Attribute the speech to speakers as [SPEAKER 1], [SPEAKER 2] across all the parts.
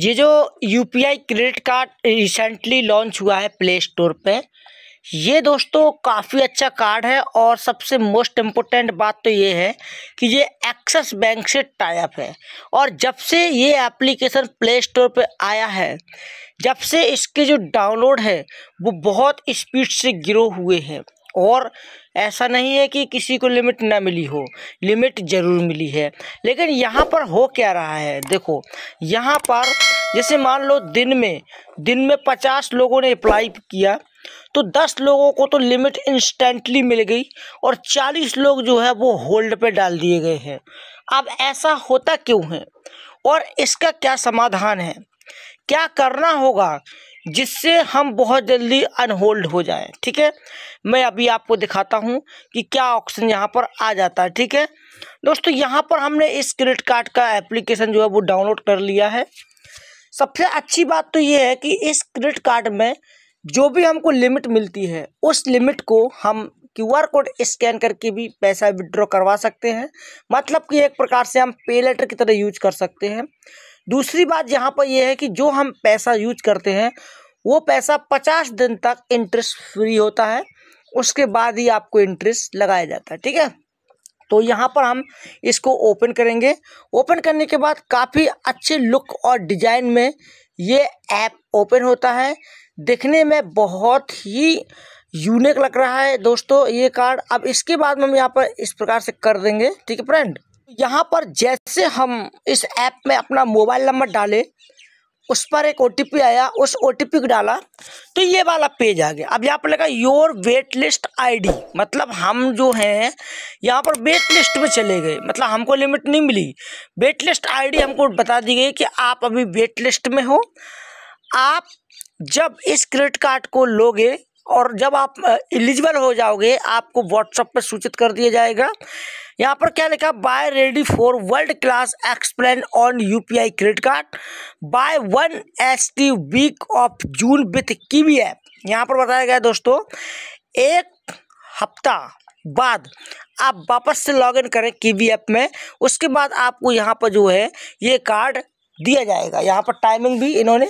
[SPEAKER 1] ये जो U P I credit card recently launch हुआ है प्ले स्टोर पे ये दोस्तों काफ़ी अच्छा कार्ड है और सबसे मोस्ट इम्पोर्टेंट बात तो ये है कि ये एक्सेस बैंक से टाइप है और जब से ये एप्लीकेशन प्ले स्टोर पे आया है जब से इसके जो डाउनलोड है वो बहुत स्पीड से गिरो हुए हैं और ऐसा नहीं है कि किसी को लिमिट ना मिली हो लिमिट ज़रूर मिली है लेकिन यहाँ पर हो क्या रहा है देखो यहाँ पर जैसे मान लो दिन में दिन में पचास लोगों ने अप्लाई किया तो दस लोगों को तो लिमिट इंस्टेंटली मिल गई और चालीस लोग जो है वो होल्ड पे डाल दिए गए हैं अब ऐसा होता क्यों है और इसका क्या समाधान है क्या करना होगा जिससे हम बहुत जल्दी अनहोल्ड हो जाएं ठीक है मैं अभी आपको दिखाता हूँ कि क्या ऑप्शन यहाँ पर आ जाता है ठीक है दोस्तों यहाँ पर हमने इस क्रेडिट कार्ड का एप्लीकेशन जो है वो डाउनलोड कर लिया है सबसे अच्छी बात तो ये है कि इस क्रेडिट कार्ड में जो भी हमको लिमिट मिलती है उस लिमिट को हम क्यू आर कोड स्कैन करके भी पैसा विड्रॉ करवा सकते हैं मतलब कि एक प्रकार से हम पे लेटर की तरह यूज कर सकते हैं दूसरी बात यहाँ पर यह है कि जो हम पैसा यूज करते हैं वो पैसा पचास दिन तक इंटरेस्ट फ्री होता है उसके बाद ही आपको इंटरेस्ट लगाया जाता है ठीक है तो यहाँ पर हम इसको ओपन करेंगे ओपन करने के बाद काफ़ी अच्छे लुक और डिजाइन में ये ऐप ओपन होता है देखने में बहुत ही यूनिक लग रहा है दोस्तों ये कार्ड अब इसके बाद हम यहाँ पर इस प्रकार से कर देंगे ठीक है फ्रेंड यहाँ पर जैसे हम इस ऐप में अपना मोबाइल नंबर डाले उस पर एक ओ आया उस ओ को डाला तो ये वाला पेज आ गया अब यहाँ पर लगा योर वेट लिस्ट आई मतलब हम जो हैं यहाँ पर वेट लिस्ट में चले गए मतलब हमको लिमिट नहीं मिली वेट लिस्ट आई हमको बता दी गई कि आप अभी वेट लिस्ट में हो आप जब इस क्रेडिट कार्ड को लोगे और जब आप एलिजिबल हो जाओगे आपको व्हाट्सअप पर सूचित कर दिया जाएगा यहाँ पर क्या लिखा by ready for world class explain on UPI credit card by one S T week of June with Kiwi app यहाँ पर बताया गया दोस्तों एक हफ्ता बाद आप वापस से लॉगिन करें कीवी ऐप में उसके बाद आपको यहाँ पर जो है ये कार्ड दिया जाएगा यहाँ पर टाइमिंग भी इन्होंने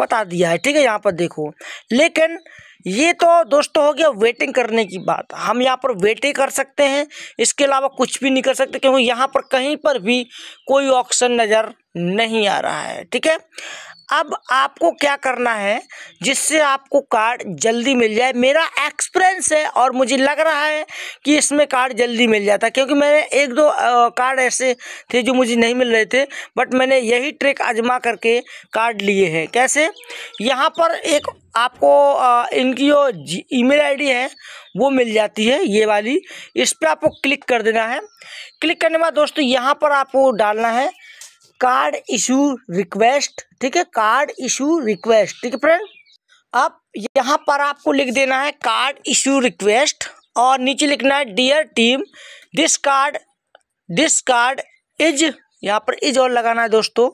[SPEAKER 1] बता दिया है ठीक है यहाँ पर देखो लेकिन ये तो दोस्तों हो गया वेटिंग करने की बात हम यहाँ पर वेटिंग कर सकते हैं इसके अलावा कुछ भी नहीं कर सकते क्योंकि यहाँ पर कहीं पर भी कोई ऑप्शन नज़र नहीं आ रहा है ठीक है अब आपको क्या करना है जिससे आपको कार्ड जल्दी मिल जाए मेरा एक्सपीरियंस है और मुझे लग रहा है कि इसमें कार्ड जल्दी मिल जाता क्योंकि मैंने एक दो कार्ड ऐसे थे जो मुझे नहीं मिल रहे थे बट मैंने यही ट्रिक आजमा करके कार्ड लिए हैं कैसे यहाँ पर एक आपको आ, इनकी जो ईमेल आईडी है वो मिल जाती है ये वाली इस पर आपको क्लिक कर देना है क्लिक करने के बाद दोस्तों यहाँ पर आपको डालना है कार्ड इशू रिक्वेस्ट ठीक है कार्ड इशू रिक्वेस्ट ठीक है फ्रेंड अब यहाँ पर आपको लिख देना है कार्ड इशू रिक्वेस्ट और नीचे लिखना है dear team this card this card is यहाँ पर इज और लगाना है दोस्तों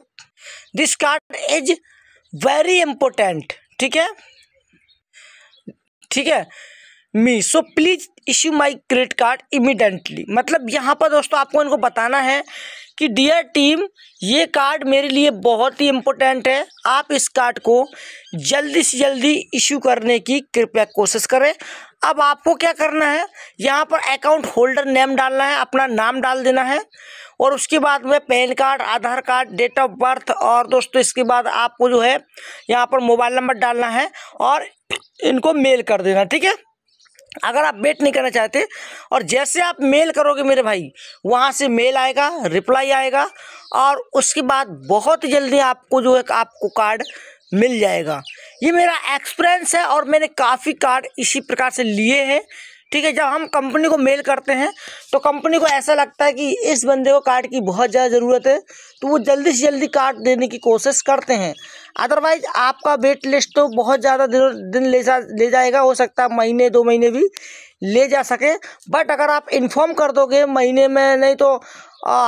[SPEAKER 1] this card is very important ठीक है ठीक है me so please issue my credit card immediately मतलब यहाँ पर दोस्तों आपको इनको बताना है कि डियर टीम ये कार्ड मेरे लिए बहुत ही इम्पोर्टेंट है आप इस कार्ड को जल्दी से जल्दी इशू करने की कृपया कोशिश करें अब आपको क्या करना है यहाँ पर अकाउंट होल्डर नेम डालना है अपना नाम डाल देना है और उसके बाद में PAN card Aadhaar card date of birth और दोस्तों इसके बाद आपको जो है यहाँ पर मोबाइल नंबर डालना है और इनको मेल कर देना ठीक है अगर आप वेट नहीं करना चाहते और जैसे आप मेल करोगे मेरे भाई वहाँ से मेल आएगा रिप्लाई आएगा और उसके बाद बहुत जल्दी आपको जो है आपको कार्ड मिल जाएगा ये मेरा एक्सपीरियंस है और मैंने काफ़ी कार्ड इसी प्रकार से लिए हैं ठीक है जब हम कंपनी को मेल करते हैं तो कंपनी को ऐसा लगता है कि इस बंदे को कार्ड की बहुत ज़्यादा ज़रूरत है तो वो जल्दी से जल्दी कार्ड देने की कोशिश करते हैं अदरवाइज आपका वेट लिस्ट तो बहुत ज़्यादा दिन दिन ले जा ले जाएगा हो सकता है महीने दो महीने भी ले जा सके बट अगर आप इन्फॉर्म कर दोगे महीने में नहीं तो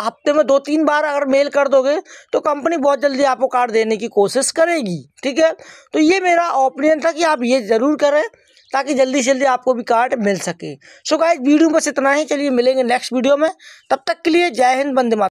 [SPEAKER 1] हफ्ते में दो तीन बार अगर मेल कर दोगे तो कंपनी बहुत जल्दी आपको कार्ड देने की कोशिश करेगी ठीक है तो ये मेरा ओपिनियन था कि आप ये ज़रूर करें ताकि जल्दी से जल्दी आपको भी कार्ड मिल सके सो गाइज वीडियो बस इतना ही चलिए मिलेंगे नेक्स्ट वीडियो में तब तक के लिए जय हिंद बंदे